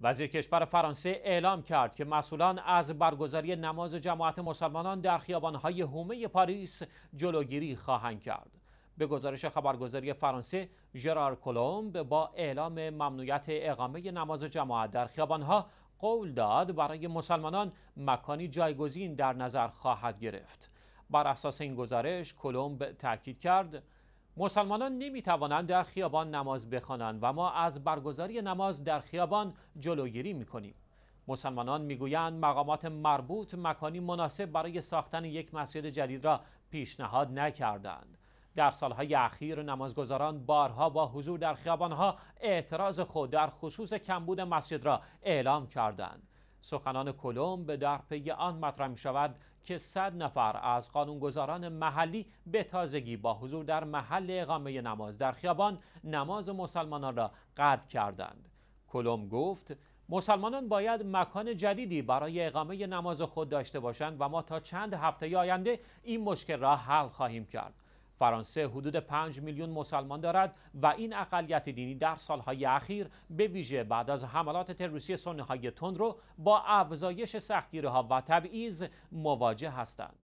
وزیر کشور فرانسه اعلام کرد که مسئولان از برگزاری نماز جماعت مسلمانان در خیابانهای هومه پاریس جلوگیری خواهند کرد. به گزارش خبرگزاری فرانسه ژرار کولومب با اعلام ممنوعیت اقامه نماز جماعت در خیابانها قول داد برای مسلمانان مکانی جایگزین در نظر خواهد گرفت. بر اساس این گزارش کولومب تاکید کرد مسلمانان نمی توانند در خیابان نماز بخوانند و ما از برگزاری نماز در خیابان جلوگیری می کنیم. مسلمانان میگویند مقامات مربوط مکانی مناسب برای ساختن یک مسجد جدید را پیشنهاد نکردند. در سالهای اخیر نمازگزاران بارها با حضور در خیابانها اعتراض خود در خصوص کمبود مسجد را اعلام کردند. سخنان به در پی آن مطرح می شود که صد نفر از قانونگذاران محلی به تازگی با حضور در محل اقامه نماز در خیابان نماز مسلمانان را قطع کردند کلم گفت مسلمانان باید مکان جدیدی برای اقامه نماز خود داشته باشند و ما تا چند هفته آینده این مشکل را حل خواهیم کرد فرانسه حدود 5 میلیون مسلمان دارد و این اقلیت دینی در سالهای اخیر به ویژه بعد از حملات تروریستی سنی‌های تندرو رو با افزایش سختگیری‌ها و تبعیض مواجه هستند.